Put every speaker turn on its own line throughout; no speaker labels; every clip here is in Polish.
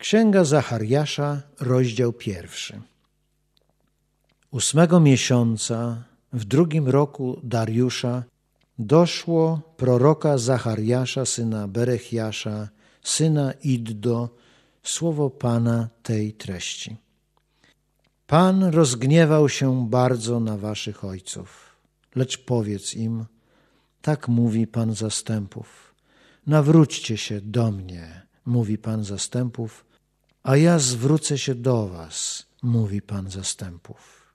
Księga Zachariasza, rozdział pierwszy. Ósmego miesiąca, w drugim roku Dariusza, doszło proroka Zachariasza, syna Berechiasza, syna Iddo, słowo Pana tej treści. Pan rozgniewał się bardzo na waszych ojców, lecz powiedz im, tak mówi Pan zastępów, nawróćcie się do mnie, mówi Pan zastępów, a ja zwrócę się do was, mówi Pan zastępów.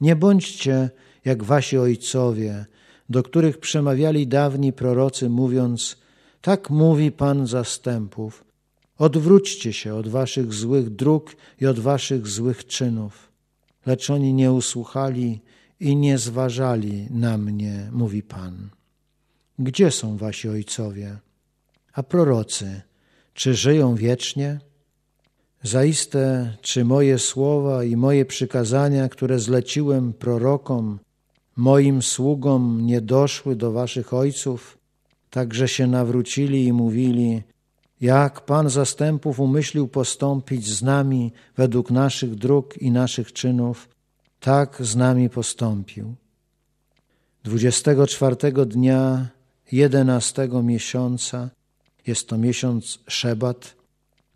Nie bądźcie jak wasi ojcowie, do których przemawiali dawni prorocy, mówiąc: Tak mówi Pan zastępów. Odwróćcie się od waszych złych dróg i od waszych złych czynów. Lecz oni nie usłuchali i nie zważali na mnie, mówi Pan. Gdzie są wasi ojcowie? A prorocy, czy żyją wiecznie? Zaiste, czy moje słowa i moje przykazania, które zleciłem prorokom, moim sługom, nie doszły do waszych ojców, także się nawrócili i mówili, jak Pan zastępów umyślił postąpić z nami według naszych dróg i naszych czynów, tak z nami postąpił. 24 dnia jedenastego miesiąca, jest to miesiąc Szebat,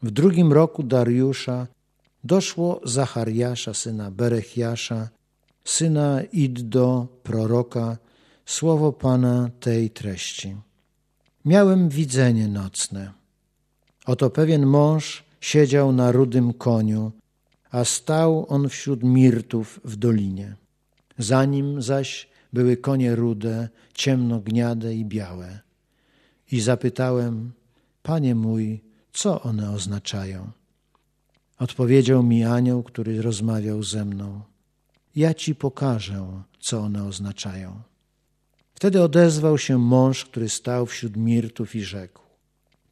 w drugim roku Dariusza doszło Zachariasza, syna Berechiasza, syna Iddo, proroka, słowo Pana tej treści. Miałem widzenie nocne. Oto pewien mąż siedział na rudym koniu, a stał on wśród mirtów w dolinie. Za nim zaś były konie rude, ciemnogniade i białe. I zapytałem, Panie mój, co one oznaczają. Odpowiedział mi anioł, który rozmawiał ze mną: Ja ci pokażę, co one oznaczają. Wtedy odezwał się mąż, który stał wśród mirtów i rzekł: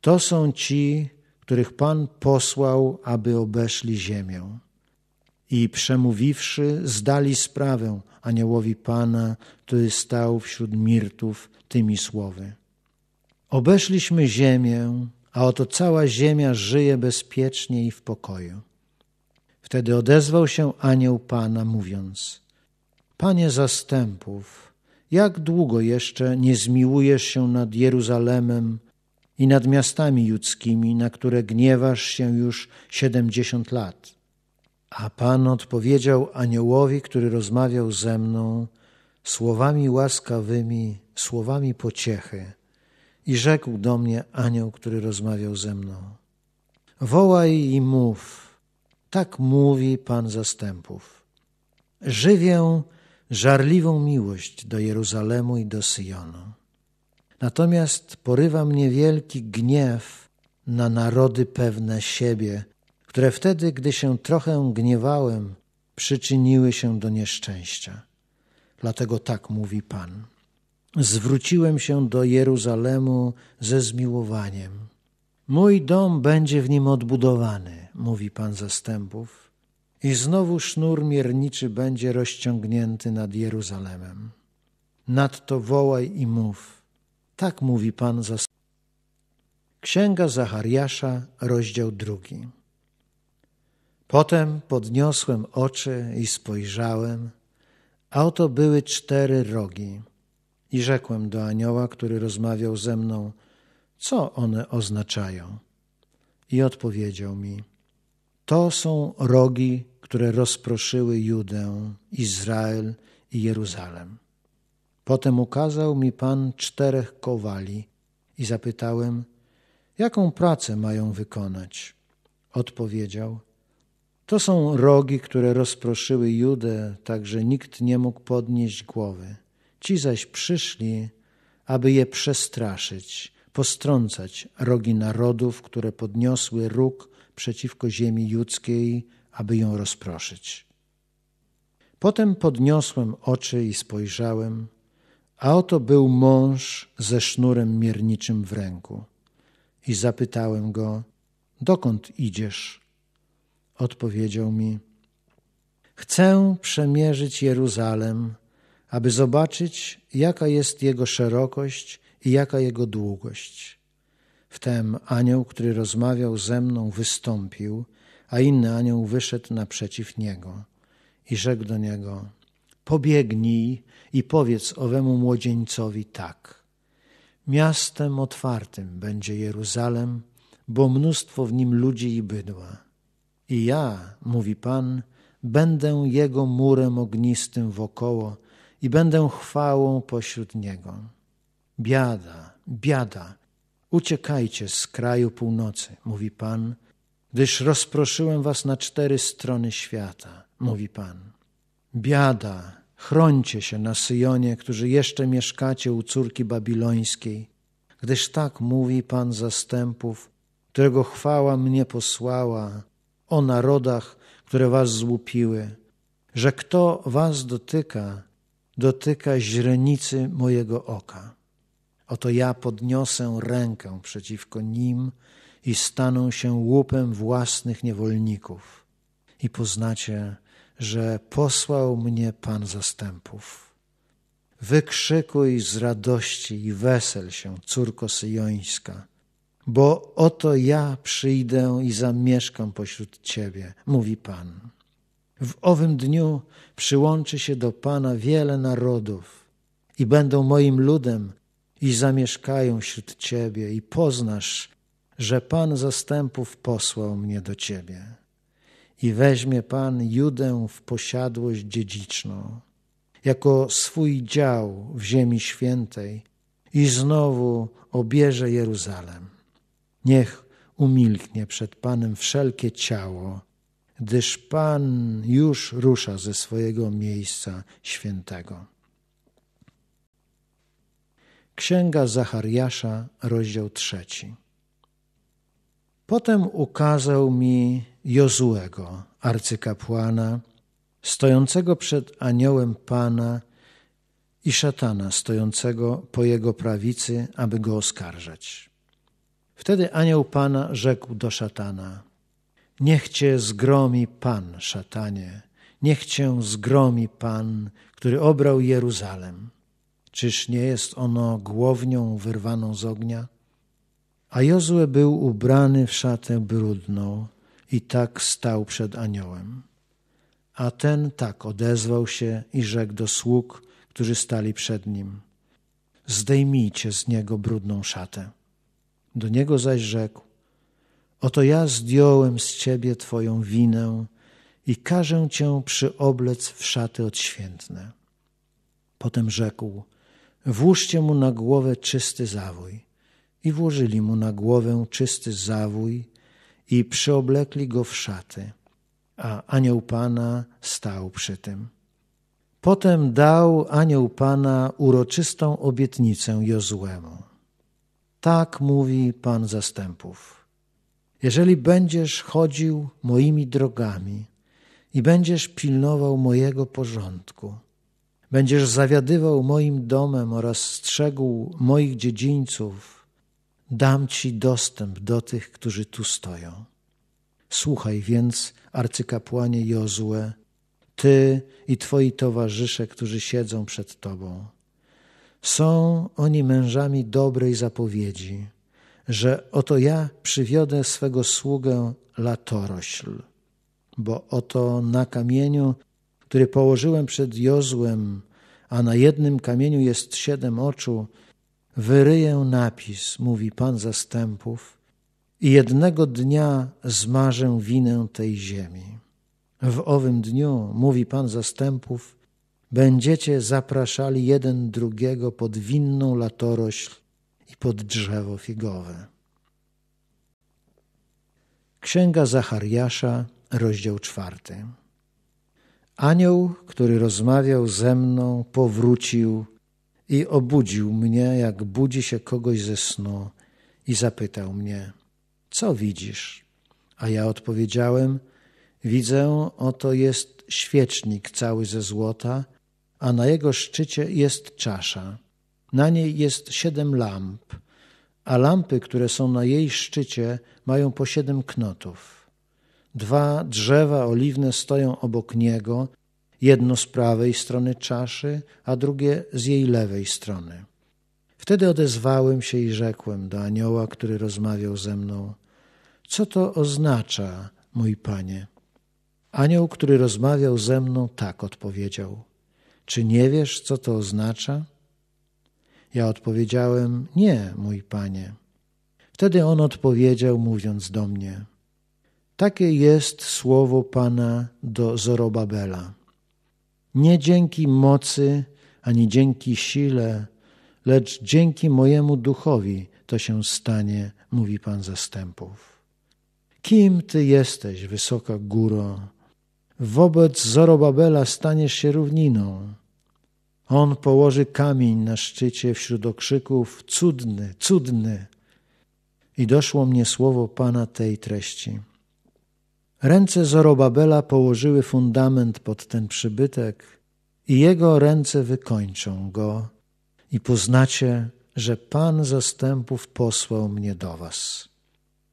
To są ci, których Pan posłał, aby obeszli ziemię. I przemówiwszy, zdali sprawę aniołowi Pana, który stał wśród mirtów, tymi słowy: Obeszliśmy ziemię a oto cała ziemia żyje bezpiecznie i w pokoju. Wtedy odezwał się anioł Pana, mówiąc: Panie zastępów, jak długo jeszcze nie zmiłujesz się nad Jeruzalemem i nad miastami judzkimi, na które gniewasz się już siedemdziesiąt lat? A Pan odpowiedział aniołowi, który rozmawiał ze mną, słowami łaskawymi, słowami pociechy i rzekł do mnie anioł, który rozmawiał ze mną: Wołaj i mów, tak mówi Pan zastępów. Żywię żarliwą miłość do Jeruzalemu i do Syjonu. Natomiast porywa mnie wielki gniew na narody pewne siebie, które wtedy, gdy się trochę gniewałem, przyczyniły się do nieszczęścia. Dlatego tak mówi Pan zwróciłem się do Jeruzalemu ze zmiłowaniem. Mój dom będzie w nim odbudowany, mówi Pan zastępów, i znowu sznur mierniczy będzie rozciągnięty nad Jeruzalemem. Nadto wołaj i mów. Tak mówi Pan zastępów. Księga Zachariasza, rozdział drugi. Potem podniosłem oczy i spojrzałem, a oto były cztery rogi i rzekłem do anioła, który rozmawiał ze mną, co one oznaczają. I odpowiedział mi: To są rogi, które rozproszyły Judę, Izrael i Jeruzalem. Potem ukazał mi Pan czterech kowali i zapytałem, jaką pracę mają wykonać. Odpowiedział: To są rogi, które rozproszyły Judę, tak że nikt nie mógł podnieść głowy. Ci zaś przyszli, aby je przestraszyć, postrącać rogi narodów, które podniosły róg przeciwko ziemi judzkiej, aby ją rozproszyć. Potem podniosłem oczy i spojrzałem, a oto był mąż ze sznurem mierniczym w ręku. I zapytałem go, dokąd idziesz? Odpowiedział mi, chcę przemierzyć Jeruzalem aby zobaczyć, jaka jest jego szerokość i jaka jego długość. Wtem anioł, który rozmawiał ze mną, wystąpił, a inny anioł wyszedł naprzeciw niego i rzekł do niego: Pobiegnij i powiedz owemu młodzieńcowi tak. Miastem otwartym będzie Jeruzalem, bo mnóstwo w nim ludzi i bydła. I ja, mówi Pan, będę jego murem ognistym wokoło, i będę chwałą pośród niego. Biada, biada, uciekajcie z kraju północy, mówi Pan, gdyż rozproszyłem was na cztery strony świata, mówi Pan. Biada, chrońcie się na Syjonie, którzy jeszcze mieszkacie u córki babilońskiej, gdyż tak mówi Pan zastępów, którego chwała mnie posłała, o narodach, które was złupiły, że kto was dotyka, dotyka źrenicy mojego oka. Oto ja podniosę rękę przeciwko nim i staną się łupem własnych niewolników. I poznacie, że posłał mnie Pan zastępów. Wykrzykuj z radości i wesel się, córko syjońska, bo oto ja przyjdę i zamieszkam pośród ciebie, mówi Pan. W owym dniu przyłączy się do Pana wiele narodów i będą moim ludem i zamieszkają wśród Ciebie i poznasz, że Pan zastępów posłał mnie do Ciebie. I weźmie Pan Judę w posiadłość dziedziczną, jako swój dział w ziemi świętej i znowu obierze Jeruzalem. Niech umilknie przed Panem wszelkie ciało, gdyż Pan już rusza ze swojego miejsca świętego. Księga Zachariasza, rozdział trzeci. Potem ukazał mi Jozuego, arcykapłana, stojącego przed aniołem Pana i szatana stojącego po jego prawicy, aby go oskarżać. Wtedy anioł Pana rzekł do szatana – Niech cię zgromi Pan, szatanie, niech cię zgromi Pan, który obrał Jeruzalem. Czyż nie jest ono głownią wyrwaną z ognia? A Jozue był ubrany w szatę brudną i tak stał przed aniołem. A ten tak odezwał się i rzekł do sług, którzy stali przed nim. Zdejmijcie z niego brudną szatę. Do niego zaś rzekł, Oto ja zdjąłem z ciebie twoją winę i każę cię przyoblec w szaty odświętne. Potem rzekł, włóżcie mu na głowę czysty zawój. I włożyli mu na głowę czysty zawój i przyoblekli go w szaty, a anioł Pana stał przy tym. Potem dał anioł Pana uroczystą obietnicę Jozłemu. Tak mówi Pan zastępów. Jeżeli będziesz chodził moimi drogami i będziesz pilnował mojego porządku, będziesz zawiadywał moim domem oraz strzegł moich dziedzińców, dam ci dostęp do tych, którzy tu stoją. Słuchaj więc, arcykapłanie Jozue, ty i twoi towarzysze, którzy siedzą przed tobą. Są oni mężami dobrej zapowiedzi że oto ja przywiodę swego sługę latorośl, bo oto na kamieniu, który położyłem przed Jozłem, a na jednym kamieniu jest siedem oczu, wyryję napis, mówi Pan zastępów, i jednego dnia zmarzę winę tej ziemi. W owym dniu, mówi Pan zastępów, będziecie zapraszali jeden drugiego pod winną latorośl i pod drzewo figowe. Księga Zachariasza, rozdział czwarty. Anioł, który rozmawiał ze mną, powrócił i obudził mnie, jak budzi się kogoś ze snu, i zapytał mnie: Co widzisz? A ja odpowiedziałem: Widzę, oto jest świecznik cały ze złota, a na jego szczycie jest czasza na niej jest siedem lamp, a lampy, które są na jej szczycie, mają po siedem knotów. Dwa drzewa oliwne stoją obok niego, jedno z prawej strony czaszy, a drugie z jej lewej strony. Wtedy odezwałem się i rzekłem do anioła, który rozmawiał ze mną: Co to oznacza, mój panie? Anioł, który rozmawiał ze mną, tak odpowiedział: Czy nie wiesz, co to oznacza? Ja odpowiedziałem: Nie, mój panie. Wtedy on odpowiedział, mówiąc do mnie: takie jest słowo Pana do Zorobabela. Nie dzięki mocy ani dzięki sile, lecz dzięki mojemu duchowi to się stanie, mówi Pan zastępów. Kim Ty jesteś, wysoka góro? Wobec Zorobabela staniesz się równiną, on położy kamień na szczycie wśród okrzyków cudny, cudny. I doszło mnie słowo Pana tej treści. Ręce Zorobabela położyły fundament pod ten przybytek i jego ręce wykończą go i poznacie, że Pan zastępów posłał mnie do was.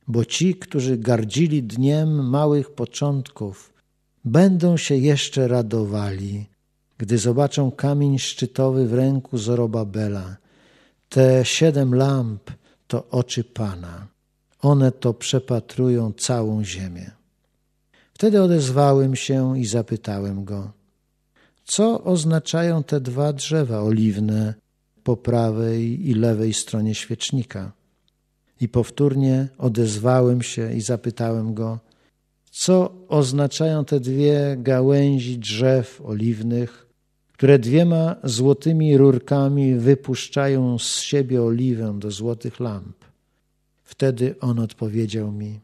Bo ci, którzy gardzili dniem małych początków, będą się jeszcze radowali gdy zobaczą kamień szczytowy w ręku Zorobabela. Te siedem lamp to oczy Pana. One to przepatrują całą ziemię. Wtedy odezwałem się i zapytałem go, co oznaczają te dwa drzewa oliwne po prawej i lewej stronie świecznika. I powtórnie odezwałem się i zapytałem go, co oznaczają te dwie gałęzi drzew oliwnych które dwiema złotymi rurkami wypuszczają z siebie oliwę do złotych lamp. Wtedy on odpowiedział mi: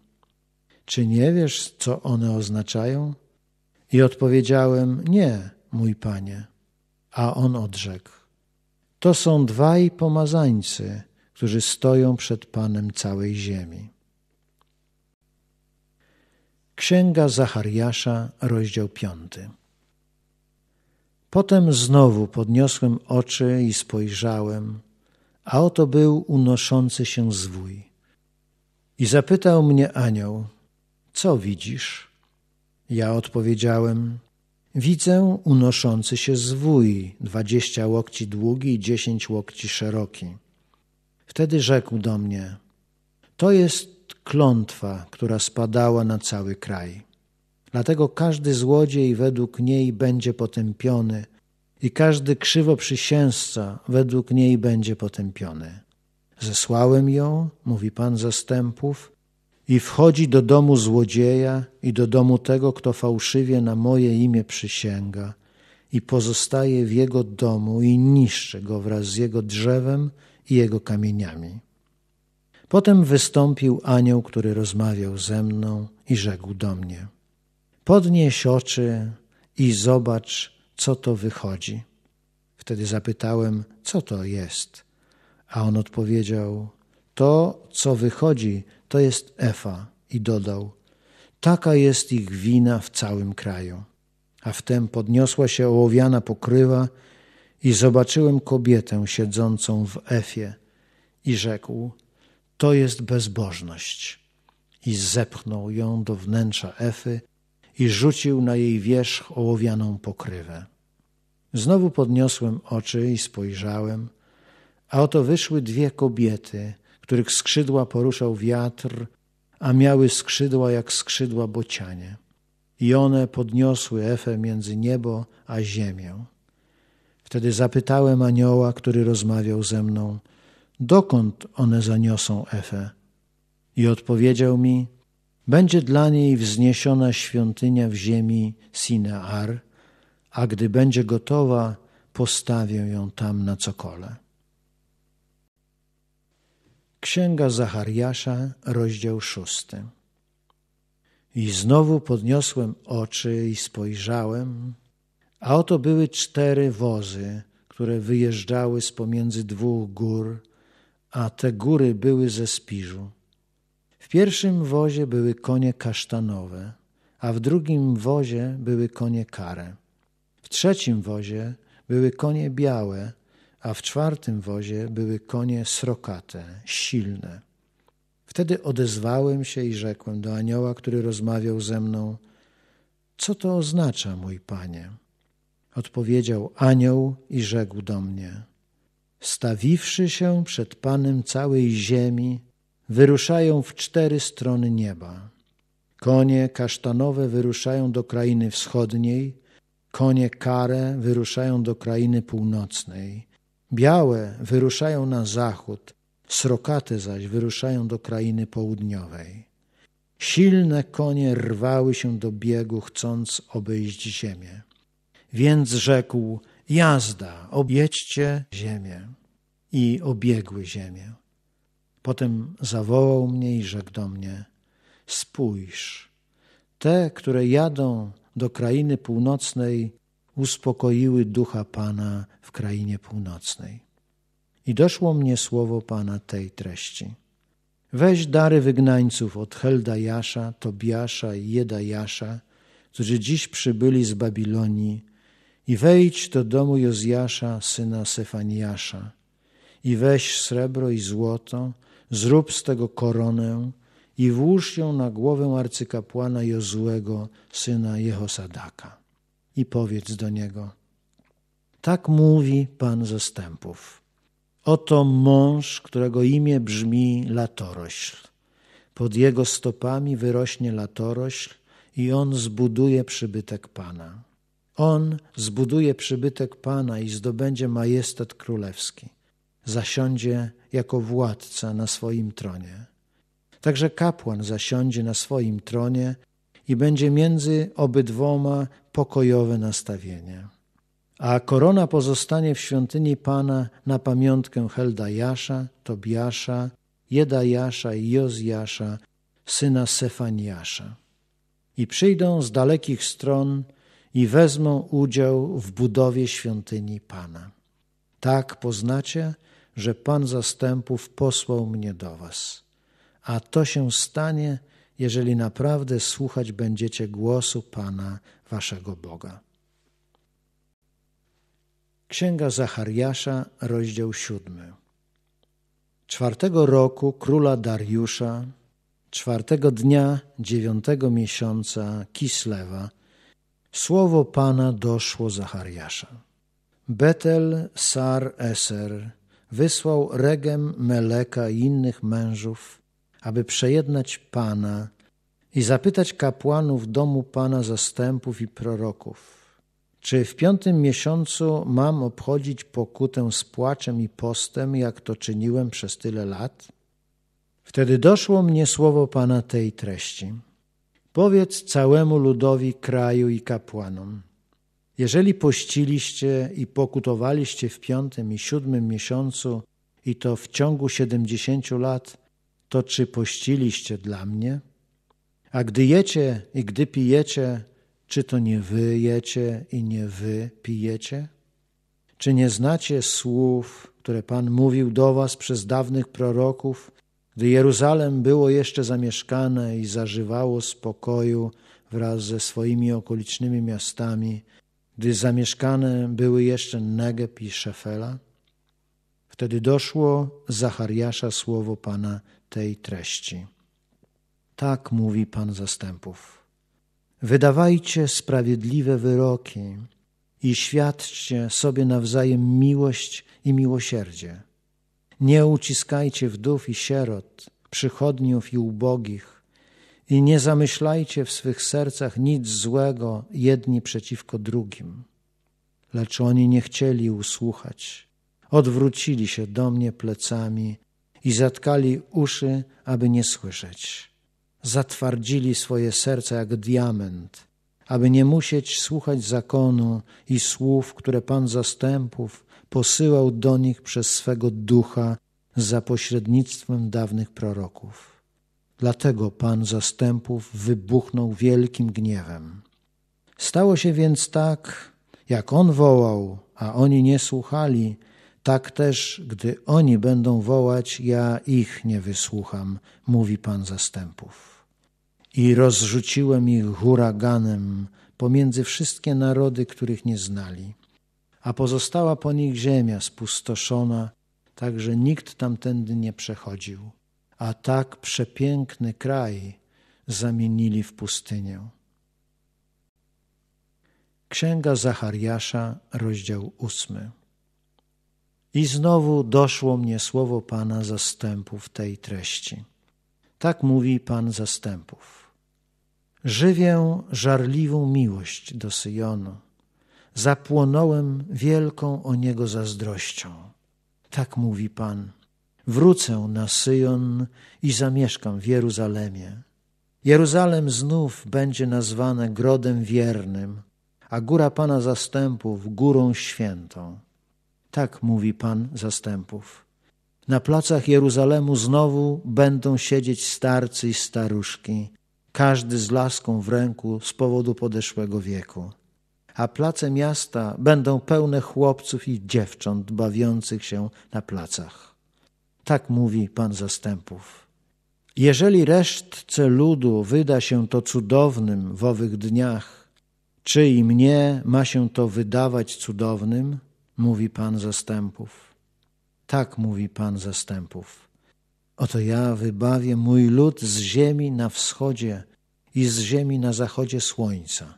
Czy nie wiesz, co one oznaczają? I odpowiedziałem: Nie, mój panie. A on odrzekł: To są dwaj pomazańcy, którzy stoją przed panem całej ziemi. Księga Zachariasza, rozdział piąty. Potem znowu podniosłem oczy i spojrzałem, a oto był unoszący się zwój. I zapytał mnie anioł, co widzisz? Ja odpowiedziałem, widzę unoszący się zwój, dwadzieścia łokci długi i dziesięć łokci szeroki. Wtedy rzekł do mnie, to jest klątwa, która spadała na cały kraj. Dlatego każdy złodziej według niej będzie potępiony i każdy przysięzca według niej będzie potępiony. Zesłałem ją, mówi Pan zastępów, i wchodzi do domu złodzieja i do domu tego, kto fałszywie na moje imię przysięga, i pozostaje w jego domu i niszczy go wraz z jego drzewem i jego kamieniami. Potem wystąpił anioł, który rozmawiał ze mną i rzekł do mnie – podnieś oczy i zobacz, co to wychodzi. Wtedy zapytałem, co to jest. A on odpowiedział, to, co wychodzi, to jest Efa. I dodał, taka jest ich wina w całym kraju. A wtem podniosła się ołowiana pokrywa i zobaczyłem kobietę siedzącą w Efie i rzekł, to jest bezbożność. I zepchnął ją do wnętrza Efy i rzucił na jej wierzch ołowianą pokrywę. Znowu podniosłem oczy i spojrzałem, a oto wyszły dwie kobiety, których skrzydła poruszał wiatr, a miały skrzydła jak skrzydła bocianie. I one podniosły Efę między niebo a ziemię. Wtedy zapytałem anioła, który rozmawiał ze mną, dokąd one zaniosą Efę. I odpowiedział mi, będzie dla niej wzniesiona świątynia w ziemi Sinear, a gdy będzie gotowa, postawię ją tam na cokole. Księga Zachariasza, rozdział szósty. I znowu podniosłem oczy i spojrzałem, a oto były cztery wozy, które wyjeżdżały z pomiędzy dwóch gór, a te góry były ze spiżu. W pierwszym wozie były konie kasztanowe, a w drugim wozie były konie kare. W trzecim wozie były konie białe, a w czwartym wozie były konie srokate, silne. Wtedy odezwałem się i rzekłem do anioła, który rozmawiał ze mną: Co to oznacza, mój panie? Odpowiedział anioł i rzekł do mnie: Stawiwszy się przed panem całej ziemi, wyruszają w cztery strony nieba. Konie kasztanowe wyruszają do krainy wschodniej, konie kare wyruszają do krainy północnej, białe wyruszają na zachód, srokate zaś wyruszają do krainy południowej. Silne konie rwały się do biegu, chcąc obejść ziemię. Więc rzekł: Jazda, objedźcie ziemię. I obiegły ziemię. Potem zawołał mnie i rzekł do mnie: Spójrz, te, które jadą do krainy północnej, uspokoiły ducha Pana w krainie północnej. I doszło mnie słowo Pana tej treści. Weź dary wygnańców od Heldajasza, Tobiasza i Jedajasza, którzy dziś przybyli z Babilonii, i wejdź do domu Jozjasza, syna Sefaniasza, i weź srebro i złoto, Zrób z tego koronę i włóż ją na głowę arcykapłana Jozłego, syna Jehosadaka. I powiedz do niego, tak mówi Pan zastępów. Oto mąż, którego imię brzmi latorośl. Pod jego stopami wyrośnie latorośl i on zbuduje przybytek Pana. On zbuduje przybytek Pana i zdobędzie majestat królewski zasiądzie jako władca na swoim tronie. Także kapłan zasiądzie na swoim tronie i będzie między obydwoma pokojowe nastawienie. A korona pozostanie w świątyni Pana na pamiątkę Heldajasza, Tobiasza, Jedajasza i Jozjasza, syna Sefaniasza. I przyjdą z dalekich stron i wezmą udział w budowie świątyni Pana. Tak poznacie, że Pan zastępów posłał mnie do Was. A to się stanie, jeżeli naprawdę słuchać będziecie głosu Pana, Waszego Boga. Księga Zachariasza, rozdział siódmy. Czwartego roku króla Dariusza, czwartego dnia dziewiątego miesiąca Kislewa, słowo Pana doszło Zachariasza. Betel, Sar, Eser, wysłał Regem Meleka i innych mężów, aby przejednać Pana i zapytać kapłanów domu Pana zastępów i proroków, czy w piątym miesiącu mam obchodzić pokutę z płaczem i postem, jak to czyniłem przez tyle lat? Wtedy doszło mnie słowo Pana tej treści. Powiedz całemu ludowi kraju i kapłanom – jeżeli pościliście i pokutowaliście w piątym i siódmym miesiącu, i to w ciągu siedemdziesięciu lat, to czy pościliście dla mnie? A gdy jecie i gdy pijecie, czy to nie wy jecie i nie wy pijecie? Czy nie znacie słów, które Pan mówił do was przez dawnych proroków, gdy Jeruzalem było jeszcze zamieszkane i zażywało spokoju wraz ze swoimi okolicznymi miastami, gdy zamieszkane były jeszcze Negeb i Szefela. Wtedy doszło Zachariasza słowo Pana tej treści. Tak mówi Pan zastępów. Wydawajcie sprawiedliwe wyroki i świadczcie sobie nawzajem miłość i miłosierdzie. Nie uciskajcie wdów i sierot, przychodniów i ubogich, i nie zamyślajcie w swych sercach nic złego jedni przeciwko drugim. Lecz oni nie chcieli usłuchać. Odwrócili się do mnie plecami i zatkali uszy, aby nie słyszeć. Zatwardzili swoje serca jak diament, aby nie musieć słuchać zakonu i słów, które Pan zastępów posyłał do nich przez swego ducha za pośrednictwem dawnych proroków. Dlatego Pan zastępów wybuchnął wielkim gniewem. Stało się więc tak, jak on wołał, a oni nie słuchali, tak też, gdy oni będą wołać, ja ich nie wysłucham, mówi Pan zastępów. I rozrzuciłem ich huraganem pomiędzy wszystkie narody, których nie znali. A pozostała po nich ziemia spustoszona, tak że nikt tamtędy nie przechodził a tak przepiękny kraj zamienili w pustynię. Księga Zachariasza, rozdział ósmy. I znowu doszło mnie słowo Pana zastępów tej treści. Tak mówi Pan zastępów. Żywię żarliwą miłość do Syjonu. Zapłonąłem wielką o niego zazdrością. Tak mówi Pan. Wrócę na Syjon i zamieszkam w Jeruzalemie. Jeruzalem znów będzie nazwane grodem wiernym, a góra Pana zastępów górą świętą. Tak mówi Pan zastępów. Na placach Jeruzalemu znowu będą siedzieć starcy i staruszki, każdy z laską w ręku z powodu podeszłego wieku. A place miasta będą pełne chłopców i dziewcząt bawiących się na placach. Tak mówi Pan zastępów. Jeżeli resztce ludu wyda się to cudownym w owych dniach, czy i mnie ma się to wydawać cudownym, mówi Pan zastępów. Tak mówi Pan zastępów. Oto ja wybawię mój lud z ziemi na wschodzie i z ziemi na zachodzie słońca.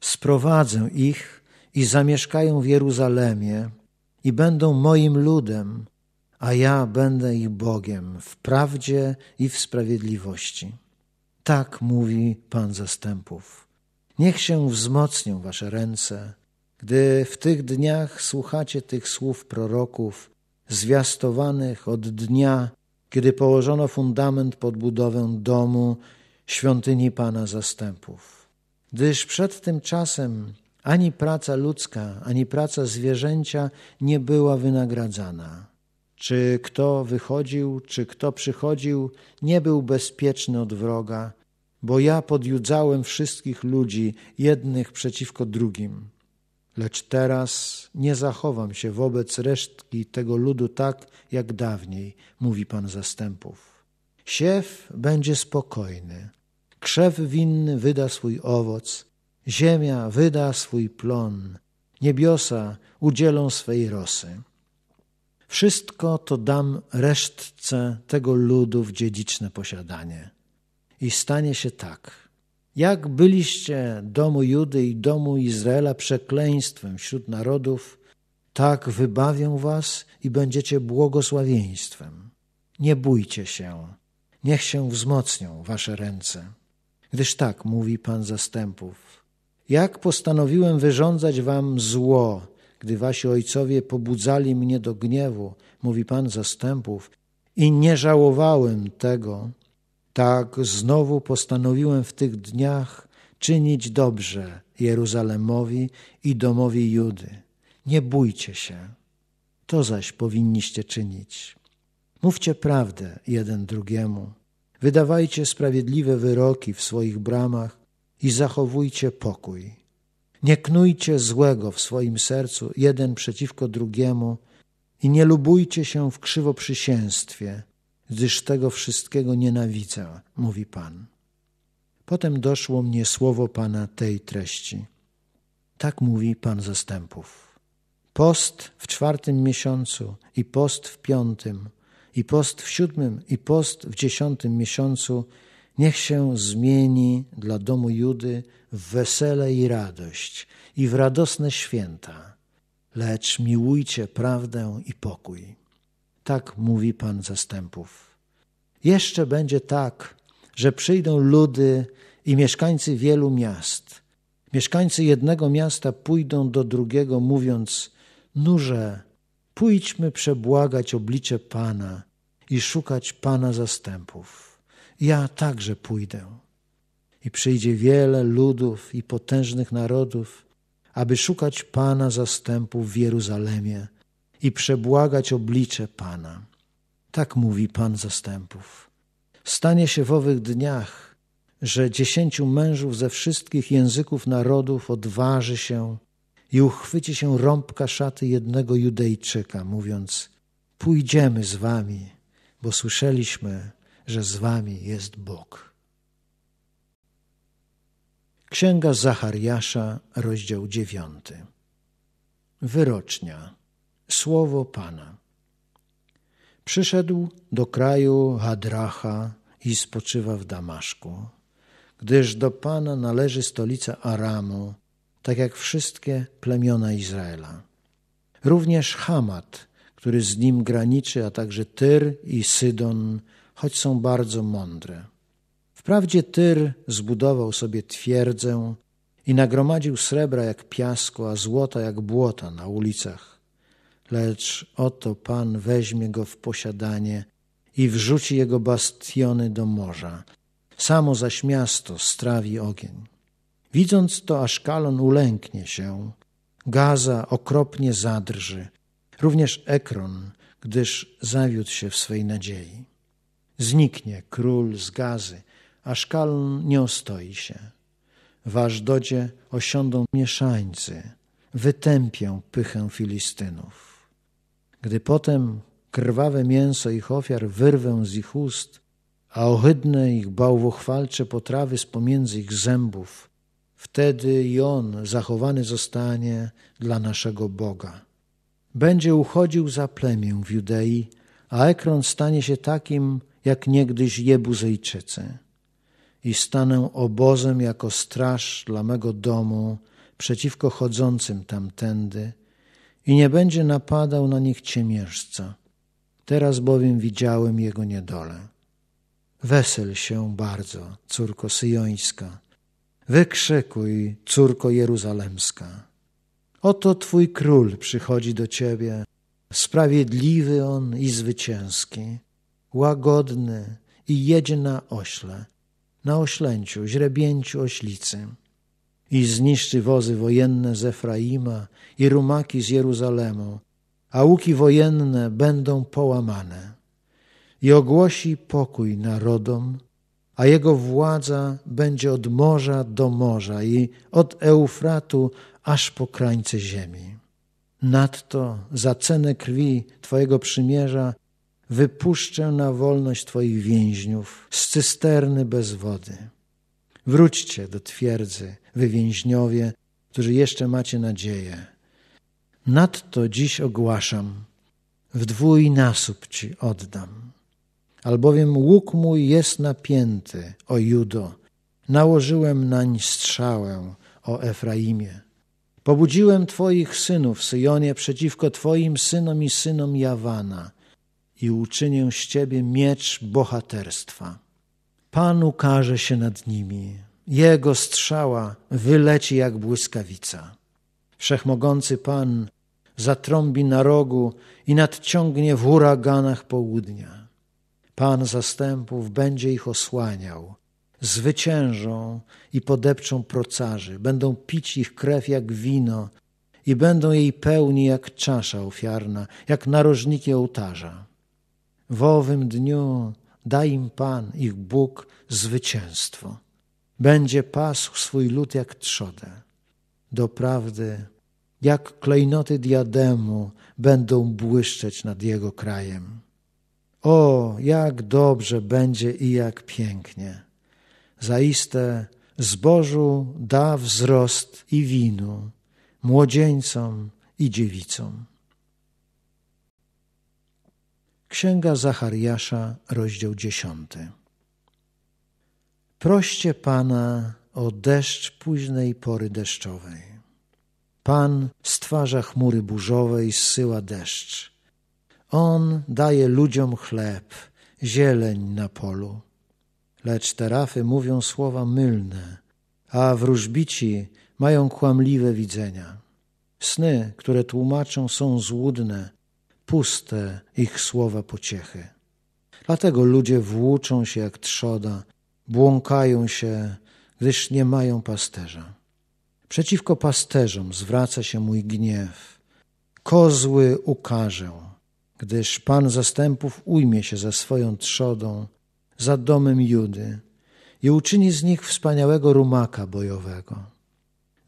Sprowadzę ich i zamieszkają w Jeruzalemie i będą moim ludem, a ja będę ich Bogiem w prawdzie i w sprawiedliwości. Tak mówi Pan zastępów. Niech się wzmocnią wasze ręce, gdy w tych dniach słuchacie tych słów proroków, zwiastowanych od dnia, kiedy położono fundament pod budowę domu, świątyni Pana zastępów. Gdyż przed tym czasem ani praca ludzka, ani praca zwierzęcia nie była wynagradzana czy kto wychodził, czy kto przychodził, nie był bezpieczny od wroga, bo ja podjudzałem wszystkich ludzi, jednych przeciwko drugim. Lecz teraz nie zachowam się wobec resztki tego ludu tak, jak dawniej, mówi Pan zastępów. Siew będzie spokojny, krzew winny wyda swój owoc, ziemia wyda swój plon, niebiosa udzielą swej rosy. Wszystko to dam resztce tego ludu w dziedziczne posiadanie. I stanie się tak. Jak byliście domu Judy i domu Izraela przekleństwem wśród narodów, tak wybawię was i będziecie błogosławieństwem. Nie bójcie się, niech się wzmocnią wasze ręce. Gdyż tak mówi Pan zastępów. Jak postanowiłem wyrządzać wam zło gdy wasi ojcowie pobudzali mnie do gniewu, mówi Pan zastępów, i nie żałowałem tego, tak znowu postanowiłem w tych dniach czynić dobrze Jeruzalemowi i domowi Judy. Nie bójcie się, to zaś powinniście czynić. Mówcie prawdę jeden drugiemu, wydawajcie sprawiedliwe wyroki w swoich bramach i zachowujcie pokój. Nie knujcie złego w swoim sercu jeden przeciwko drugiemu i nie lubujcie się w krzywoprzysięstwie, gdyż tego wszystkiego nienawidzę, mówi Pan. Potem doszło mnie słowo Pana tej treści. Tak mówi Pan zastępów. Post w czwartym miesiącu i post w piątym, i post w siódmym, i post w dziesiątym miesiącu Niech się zmieni dla domu Judy w wesele i radość i w radosne święta, lecz miłujcie prawdę i pokój. Tak mówi Pan zastępów. Jeszcze będzie tak, że przyjdą ludy i mieszkańcy wielu miast. Mieszkańcy jednego miasta pójdą do drugiego, mówiąc: Nurze, pójdźmy przebłagać oblicze Pana i szukać Pana zastępów ja także pójdę. I przyjdzie wiele ludów i potężnych narodów, aby szukać Pana zastępu w Jeruzalemie i przebłagać oblicze Pana. Tak mówi Pan zastępów. Stanie się w owych dniach, że dziesięciu mężów ze wszystkich języków narodów odważy się i uchwyci się rąbka szaty jednego Judejczyka, mówiąc: Pójdziemy z wami, bo słyszeliśmy, że z wami jest Bóg. Księga Zachariasza, rozdział 9. Wyrocznia. Słowo Pana. Przyszedł do kraju Hadracha i spoczywa w Damaszku, gdyż do Pana należy stolica Aramu, tak jak wszystkie plemiona Izraela. Również Hamat, który z nim graniczy, a także Tyr i Sydon – choć są bardzo mądre. Wprawdzie Tyr zbudował sobie twierdzę i nagromadził srebra jak piasku, a złota jak błota na ulicach. Lecz oto Pan weźmie go w posiadanie i wrzuci jego bastiony do morza. Samo zaś miasto strawi ogień. Widząc to, Aszkalon ulęknie się, Gaza okropnie zadrży, również Ekron, gdyż zawiódł się w swej nadziei. Zniknie król z gazy, a Kaln nie ostoi się. W Ażdodzie osiądą mieszańcy, wytępią pychę Filistynów. Gdy potem krwawe mięso ich ofiar wyrwę z ich ust, a ohydne ich bałwochwalcze potrawy z pomiędzy ich zębów, wtedy i on zachowany zostanie dla naszego Boga. Będzie uchodził za plemię w Judei, a Ekron stanie się takim, jak niegdyś Jebuzejczycy, i stanę obozem jako straż dla mego domu przeciwko chodzącym tamtędy, i nie będzie napadał na nich ciemiężca. Teraz bowiem widziałem jego niedolę. Wesel się bardzo, córko syjońska. Wykrzykuj, córko jeruzalemska. Oto twój król przychodzi do ciebie, sprawiedliwy on i zwycięski, łagodny i jedzie na ośle, na oślęciu, źrebięciu oślicy. I zniszczy wozy wojenne z Efraima i rumaki z Jeruzalemu, a łuki wojenne będą połamane. I ogłosi pokój narodom, a jego władza będzie od morza do morza i od Eufratu aż po krańce ziemi. Nadto za cenę krwi Twojego przymierza wypuszczę na wolność Twoich więźniów z cysterny bez wody. Wróćcie do twierdzy, wy więźniowie, którzy jeszcze macie nadzieję. Nadto dziś ogłaszam, w dwójnasób Ci oddam. Albowiem łuk mój jest napięty, o Judo, nałożyłem nań strzałę, o Efraimie. Pobudziłem Twoich synów, Syjonie, przeciwko Twoim synom i synom Jawana – i uczynię z ciebie miecz bohaterstwa. Pan ukaże się nad nimi, jego strzała wyleci jak błyskawica. Wszechmogący Pan zatrąbi na rogu i nadciągnie w huraganach południa. Pan zastępów będzie ich osłaniał, zwyciężą i podepczą procarzy, będą pić ich krew jak wino i będą jej pełni jak czasza ofiarna, jak narożniki ołtarza w owym dniu da im Pan, ich Bóg, zwycięstwo. Będzie pasł swój lud jak trzodę. Doprawdy, jak klejnoty diademu będą błyszczeć nad jego krajem. O, jak dobrze będzie i jak pięknie! Zaiste zbożu da wzrost i winu, młodzieńcom i dziewicom. Księga Zachariasza, rozdział 10. Proście Pana o deszcz późnej pory deszczowej. Pan stwarza chmury burzowe i zsyła deszcz. On daje ludziom chleb, zieleń na polu. Lecz terafy mówią słowa mylne, a wróżbici mają kłamliwe widzenia. Sny, które tłumaczą, są złudne, puste ich słowa pociechy. Dlatego ludzie włóczą się jak trzoda, błąkają się, gdyż nie mają pasterza. Przeciwko pasterzom zwraca się mój gniew. Kozły ukażę, gdyż Pan zastępów ujmie się za swoją trzodą, za domem Judy i uczyni z nich wspaniałego rumaka bojowego.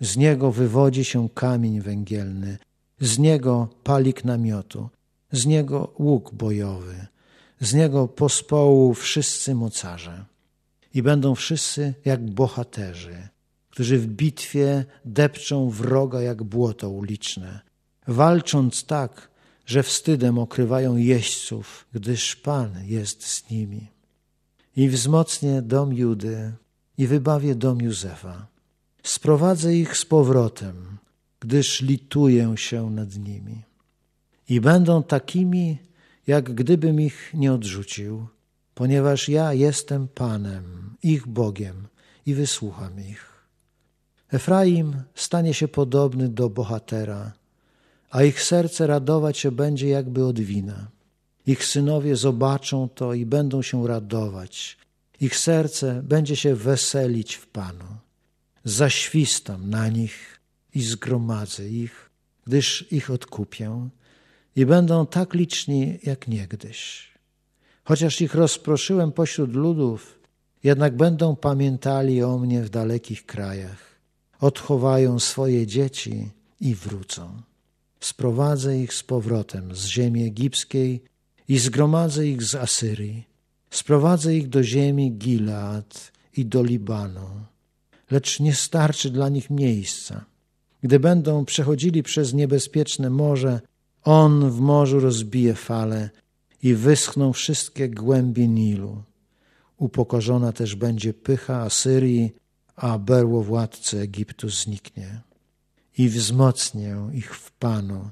Z niego wywodzi się kamień węgielny, z niego palik namiotu, z niego łuk bojowy, z niego pospołu wszyscy mocarze. I będą wszyscy jak bohaterzy, którzy w bitwie depczą wroga jak błoto uliczne, walcząc tak, że wstydem okrywają jeźdźców, gdyż Pan jest z nimi. I wzmocnię dom Judy i wybawię dom Józefa. Sprowadzę ich z powrotem, gdyż lituję się nad nimi i będą takimi, jak gdybym ich nie odrzucił, ponieważ ja jestem Panem, ich Bogiem i wysłucham ich. Efraim stanie się podobny do bohatera, a ich serce radować się będzie jakby od wina. Ich synowie zobaczą to i będą się radować. Ich serce będzie się weselić w Panu. Zaświstam na nich i zgromadzę ich, gdyż ich odkupię i będą tak liczni jak niegdyś. Chociaż ich rozproszyłem pośród ludów, jednak będą pamiętali o mnie w dalekich krajach. Odchowają swoje dzieci i wrócą. Sprowadzę ich z powrotem z ziemi egipskiej i zgromadzę ich z Asyrii. Sprowadzę ich do ziemi Gilead i do Libanu. Lecz nie starczy dla nich miejsca. Gdy będą przechodzili przez niebezpieczne morze, on w morzu rozbije fale i wyschną wszystkie głębie Nilu. Upokorzona też będzie pycha Asyrii, a berło władcy Egiptu zniknie. I wzmocnię ich w Panu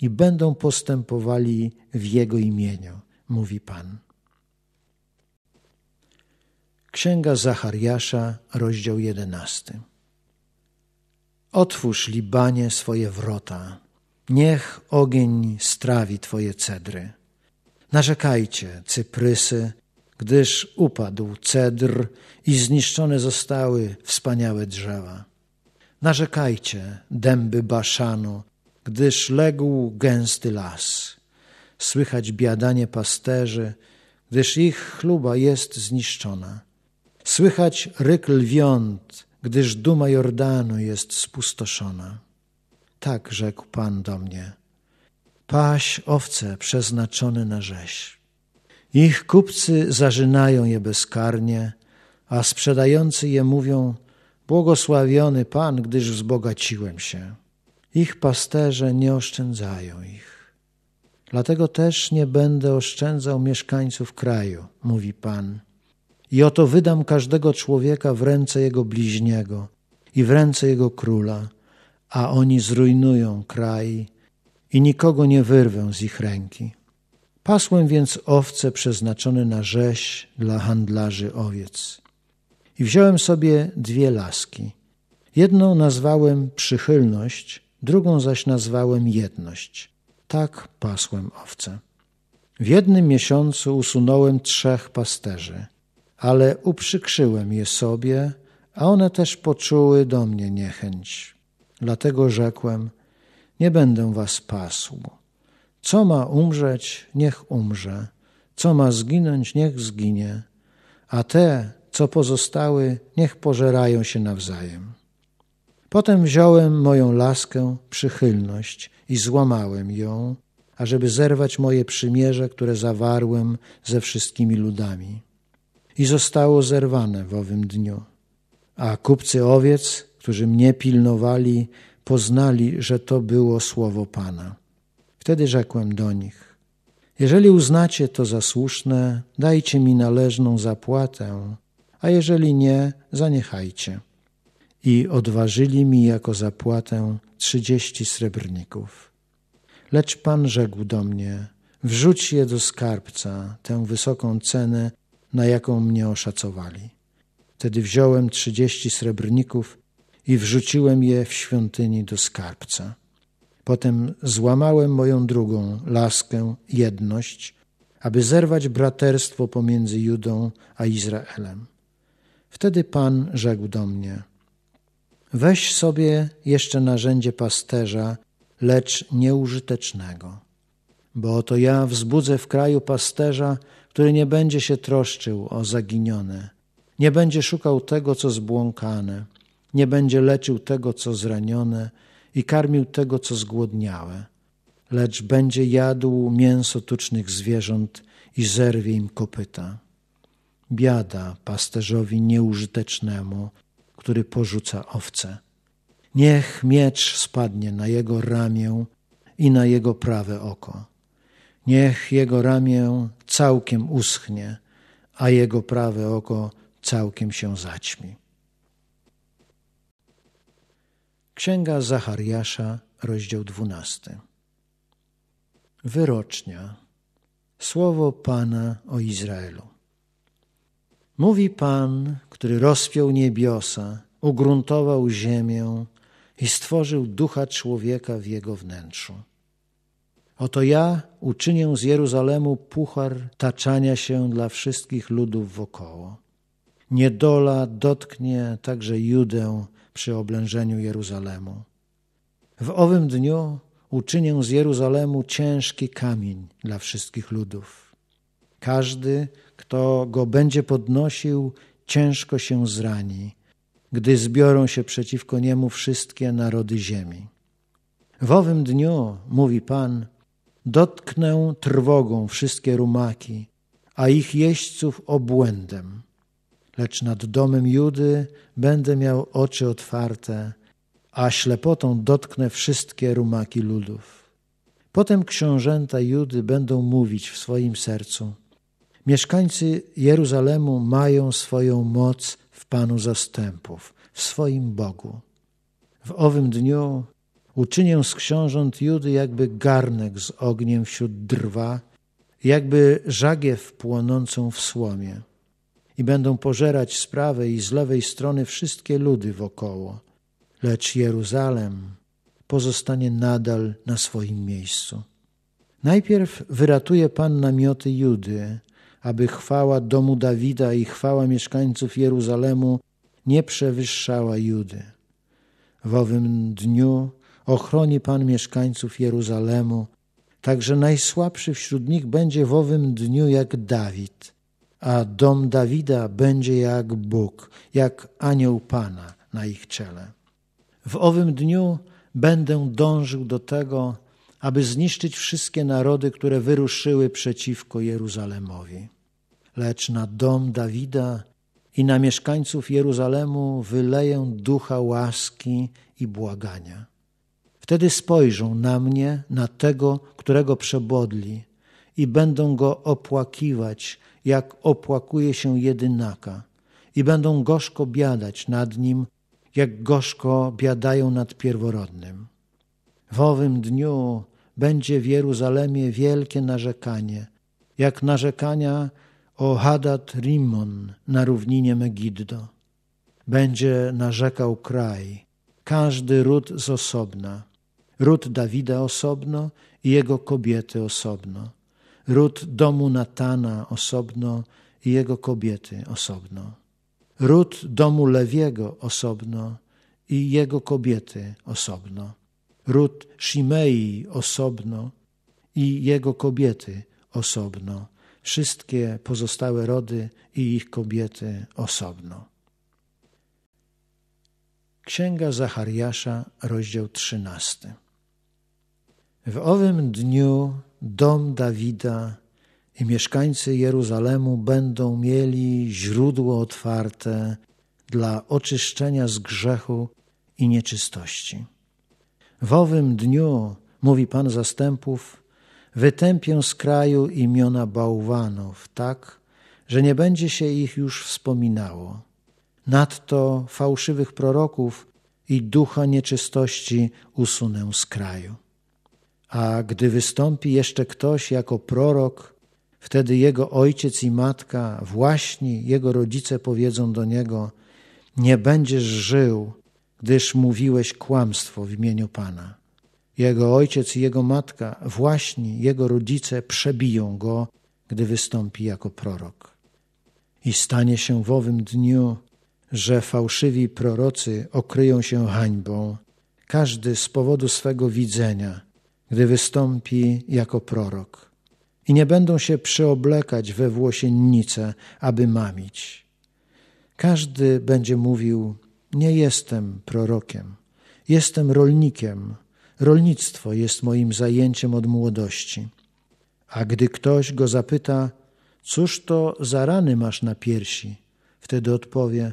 i będą postępowali w Jego imieniu, mówi Pan. Księga Zachariasza, rozdział jedenasty. Otwórz Libanie swoje wrota, Niech ogień strawi Twoje cedry. Narzekajcie, cyprysy, gdyż upadł cedr i zniszczone zostały wspaniałe drzewa. Narzekajcie, dęby baszanu, gdyż legł gęsty las. Słychać biadanie pasterzy, gdyż ich chluba jest zniszczona. Słychać ryk lwiąt, gdyż duma Jordanu jest spustoszona. Tak rzekł Pan do mnie. Paś owce przeznaczone na rzeź. Ich kupcy zażynają je bezkarnie, a sprzedający je mówią, błogosławiony Pan, gdyż wzbogaciłem się. Ich pasterze nie oszczędzają ich. Dlatego też nie będę oszczędzał mieszkańców kraju, mówi Pan. I oto wydam każdego człowieka w ręce jego bliźniego i w ręce jego króla, a oni zrujnują kraj i nikogo nie wyrwę z ich ręki. Pasłem więc owce przeznaczone na rzeź dla handlarzy owiec. I wziąłem sobie dwie laski. Jedną nazwałem przychylność, drugą zaś nazwałem jedność. Tak pasłem owce. W jednym miesiącu usunąłem trzech pasterzy, ale uprzykrzyłem je sobie, a one też poczuły do mnie niechęć. Dlatego rzekłem: Nie będę was pasł. Co ma umrzeć, niech umrze, co ma zginąć, niech zginie, a te, co pozostały, niech pożerają się nawzajem. Potem wziąłem moją laskę, przychylność i złamałem ją, ażeby zerwać moje przymierze, które zawarłem ze wszystkimi ludami. I zostało zerwane w owym dniu. A kupcy owiec którzy mnie pilnowali, poznali, że to było słowo Pana. Wtedy rzekłem do nich: Jeżeli uznacie to za słuszne, dajcie mi należną zapłatę, a jeżeli nie, zaniechajcie. I odważyli mi jako zapłatę trzydzieści srebrników. Lecz Pan rzekł do mnie: Wrzuć je do skarbca, tę wysoką cenę, na jaką mnie oszacowali. Wtedy wziąłem trzydzieści srebrników i wrzuciłem je w świątyni do skarbca. Potem złamałem moją drugą laskę, jedność, aby zerwać braterstwo pomiędzy Judą a Izraelem. Wtedy Pan rzekł do mnie: Weź sobie jeszcze narzędzie pasterza, lecz nieużytecznego. Bo oto ja wzbudzę w kraju pasterza, który nie będzie się troszczył o zaginione, nie będzie szukał tego, co zbłąkane nie będzie leczył tego, co zranione i karmił tego, co zgłodniałe, lecz będzie jadł mięso tucznych zwierząt i zerwie im kopyta. Biada pasterzowi nieużytecznemu, który porzuca owce. Niech miecz spadnie na jego ramię i na jego prawe oko. Niech jego ramię całkiem uschnie, a jego prawe oko całkiem się zaćmi. Księga Zachariasza, rozdział 12. Wyrocznia. Słowo Pana o Izraelu. Mówi Pan, który rozpiął niebiosa, ugruntował ziemię i stworzył ducha człowieka w jego wnętrzu. Oto ja uczynię z Jeruzalemu puchar taczania się dla wszystkich ludów wokoło. Niedola dotknie także Judę przy oblężeniu Jeruzalemu. W owym dniu uczynię z Jeruzalemu ciężki kamień dla wszystkich ludów. Każdy, kto go będzie podnosił, ciężko się zrani, gdy zbiorą się przeciwko niemu wszystkie narody ziemi. W owym dniu, mówi Pan, dotknę trwogą wszystkie rumaki, a ich jeźdźców obłędem lecz nad domem Judy będę miał oczy otwarte, a ślepotą dotknę wszystkie rumaki ludów. Potem książęta Judy będą mówić w swoim sercu. Mieszkańcy Jeruzalemu mają swoją moc w Panu zastępów, w swoim Bogu. W owym dniu uczynię z książąt Judy jakby garnek z ogniem wśród drwa, jakby żagiew płonącą w słomie i będą pożerać z prawej i z lewej strony wszystkie ludy wokoło. Lecz Jeruzalem pozostanie nadal na swoim miejscu. Najpierw wyratuje Pan namioty Judy, aby chwała domu Dawida i chwała mieszkańców Jeruzalemu nie przewyższała Judy. W owym dniu ochroni Pan mieszkańców Jeruzalemu, także najsłabszy wśród nich będzie w owym dniu jak Dawid – a dom Dawida będzie jak Bóg, jak anioł Pana na ich czele. W owym dniu będę dążył do tego, aby zniszczyć wszystkie narody, które wyruszyły przeciwko Jeruzalemowi. Lecz na dom Dawida i na mieszkańców Jeruzalemu wyleję ducha łaski i błagania. Wtedy spojrzą na mnie, na tego, którego przebodli, i będą go opłakiwać, jak opłakuje się jedynaka i będą gorzko biadać nad nim, jak gorzko biadają nad pierworodnym. W owym dniu będzie w Jeruzalemie wielkie narzekanie, jak narzekania o Hadat Rimmon na równinie Megiddo. Będzie narzekał kraj, każdy ród z osobna, ród Dawida osobno i jego kobiety osobno ród domu Natana osobno i jego kobiety osobno, ród domu Lewiego osobno i jego kobiety osobno, ród Shimei osobno i jego kobiety osobno, wszystkie pozostałe rody i ich kobiety osobno. Księga Zachariasza, rozdział 13. W owym dniu dom Dawida i mieszkańcy Jeruzalemu będą mieli źródło otwarte dla oczyszczenia z grzechu i nieczystości. W owym dniu, mówi Pan zastępów, wytępię z kraju imiona bałwanów, tak, że nie będzie się ich już wspominało. Nadto fałszywych proroków i ducha nieczystości usunę z kraju. A gdy wystąpi jeszcze ktoś jako prorok, wtedy jego ojciec i matka, właśnie jego rodzice powiedzą do niego: Nie będziesz żył, gdyż mówiłeś kłamstwo w imieniu Pana. Jego ojciec i jego matka, właśnie jego rodzice przebiją go, gdy wystąpi jako prorok. I stanie się w owym dniu, że fałszywi prorocy okryją się hańbą, każdy z powodu swego widzenia gdy wystąpi jako prorok. I nie będą się przeoblekać we włosiennice, aby mamić. Każdy będzie mówił: Nie jestem prorokiem, jestem rolnikiem. Rolnictwo jest moim zajęciem od młodości. A gdy ktoś go zapyta, cóż to za rany masz na piersi, wtedy odpowie: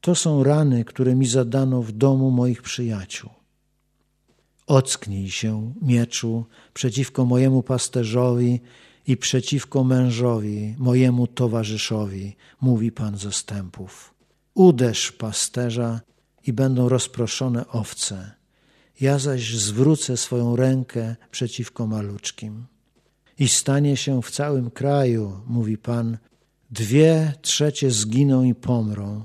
To są rany, które mi zadano w domu moich przyjaciół. Ocknij się, mieczu, przeciwko mojemu pasterzowi i przeciwko mężowi, mojemu towarzyszowi, mówi Pan zastępów. Uderz pasterza i będą rozproszone owce. Ja zaś zwrócę swoją rękę przeciwko maluczkim. I stanie się w całym kraju, mówi Pan, dwie trzecie zginą i pomrą,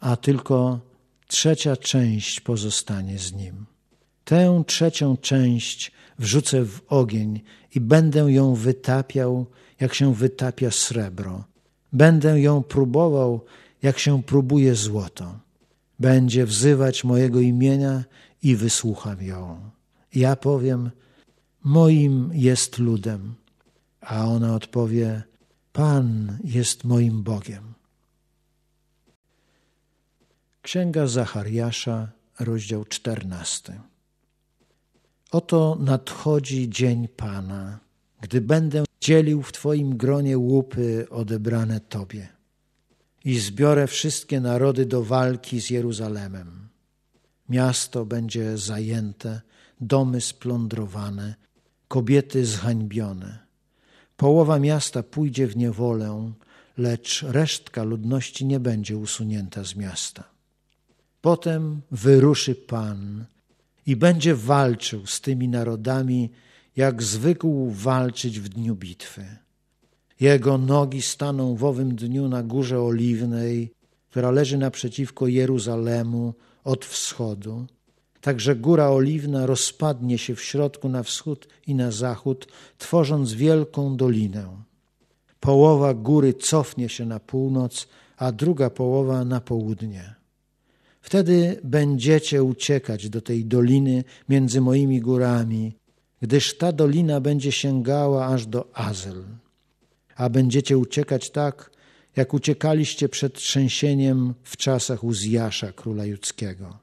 a tylko trzecia część pozostanie z nim. Tę trzecią część wrzucę w ogień i będę ją wytapiał, jak się wytapia srebro. Będę ją próbował, jak się próbuje złoto. Będzie wzywać mojego imienia i wysłucham ją. Ja powiem, moim jest ludem, a ona odpowie, Pan jest moim Bogiem. Księga Zachariasza, rozdział czternasty. Oto nadchodzi dzień Pana, gdy będę dzielił w Twoim gronie łupy odebrane Tobie i zbiorę wszystkie narody do walki z Jeruzalemem. Miasto będzie zajęte, domy splądrowane, kobiety zhańbione. Połowa miasta pójdzie w niewolę, lecz resztka ludności nie będzie usunięta z miasta. Potem wyruszy Pan, i będzie walczył z tymi narodami, jak zwykł walczyć w dniu bitwy. Jego nogi staną w owym dniu na górze oliwnej, która leży naprzeciwko Jeruzalemu od wschodu. Także góra oliwna rozpadnie się w środku na wschód i na zachód, tworząc wielką dolinę. Połowa góry cofnie się na północ, a druga połowa na południe. Wtedy będziecie uciekać do tej doliny między moimi górami, gdyż ta dolina będzie sięgała aż do Azel. A będziecie uciekać tak, jak uciekaliście przed trzęsieniem w czasach Uzjasza króla judzkiego.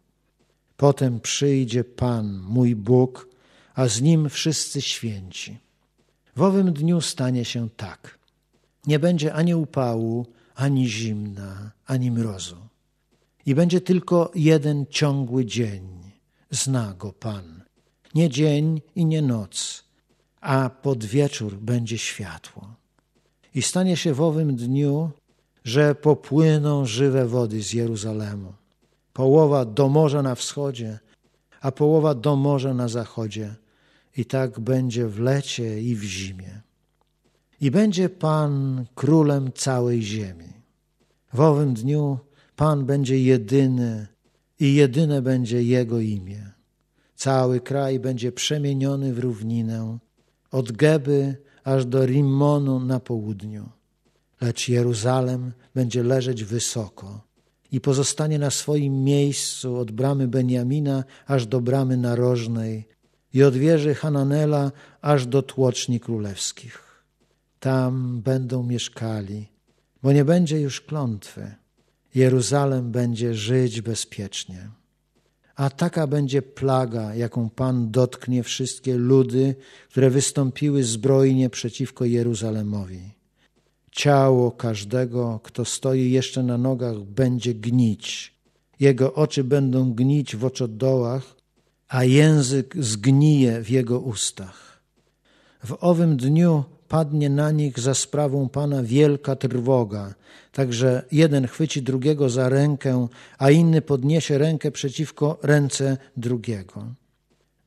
Potem przyjdzie Pan, mój Bóg, a z Nim wszyscy święci. W owym dniu stanie się tak. Nie będzie ani upału, ani zimna, ani mrozu i będzie tylko jeden ciągły dzień. Zna go Pan. Nie dzień i nie noc, a pod wieczór będzie światło. I stanie się w owym dniu, że popłyną żywe wody z Jeruzalemu. Połowa do morza na wschodzie, a połowa do morza na zachodzie. I tak będzie w lecie i w zimie. I będzie Pan królem całej ziemi. W owym dniu Pan będzie jedyny i jedyne będzie Jego imię. Cały kraj będzie przemieniony w równinę, od Geby aż do Rimmonu na południu. Lecz Jeruzalem będzie leżeć wysoko i pozostanie na swoim miejscu od bramy Beniamina aż do bramy narożnej i od wieży Hananela aż do tłoczni królewskich. Tam będą mieszkali, bo nie będzie już klątwy Jeruzalem będzie żyć bezpiecznie. A taka będzie plaga, jaką Pan dotknie wszystkie ludy, które wystąpiły zbrojnie przeciwko Jeruzalemowi. Ciało każdego, kto stoi jeszcze na nogach, będzie gnić. Jego oczy będą gnić w oczodołach, a język zgnije w jego ustach. W owym dniu padnie na nich za sprawą Pana wielka trwoga. Także jeden chwyci drugiego za rękę, a inny podniesie rękę przeciwko ręce drugiego.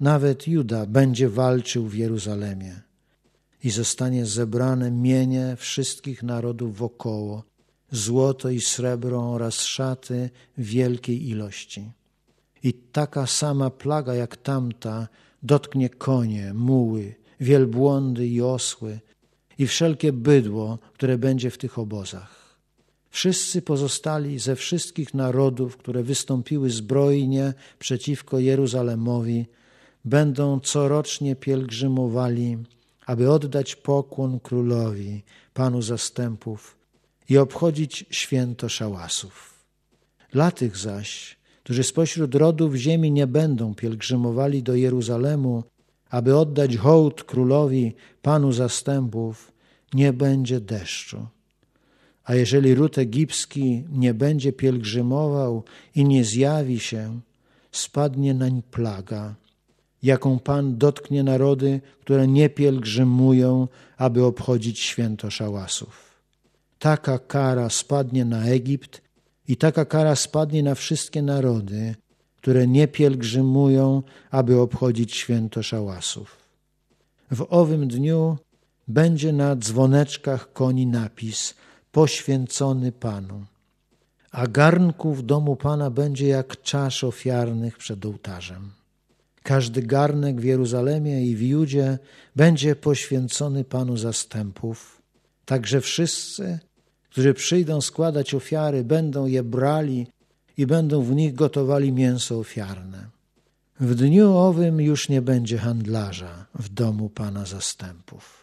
Nawet Juda będzie walczył w Jeruzalemie i zostanie zebrane mienie wszystkich narodów wokoło, złoto i srebro oraz szaty wielkiej ilości. I taka sama plaga jak tamta dotknie konie, muły, wielbłądy i osły, i wszelkie bydło, które będzie w tych obozach. Wszyscy pozostali ze wszystkich narodów, które wystąpiły zbrojnie przeciwko Jeruzalemowi, będą corocznie pielgrzymowali, aby oddać pokłon królowi, panu zastępów i obchodzić święto szałasów. Dla tych zaś, którzy spośród rodów ziemi nie będą pielgrzymowali do Jeruzalemu, aby oddać hołd królowi, panu zastępów, nie będzie deszczu. A jeżeli ród egipski nie będzie pielgrzymował i nie zjawi się, spadnie nań plaga, jaką Pan dotknie narody, które nie pielgrzymują, aby obchodzić święto szałasów. Taka kara spadnie na Egipt i taka kara spadnie na wszystkie narody, które nie pielgrzymują, aby obchodzić święto szałasów. W owym dniu będzie na dzwoneczkach koni napis poświęcony Panu, a garnków domu Pana będzie jak czasz ofiarnych przed ołtarzem. Każdy garnek w Jeruzalemie i w Judzie będzie poświęcony Panu zastępów, także wszyscy, którzy przyjdą składać ofiary, będą je brali i będą w nich gotowali mięso ofiarne. W dniu owym już nie będzie handlarza w domu Pana zastępów.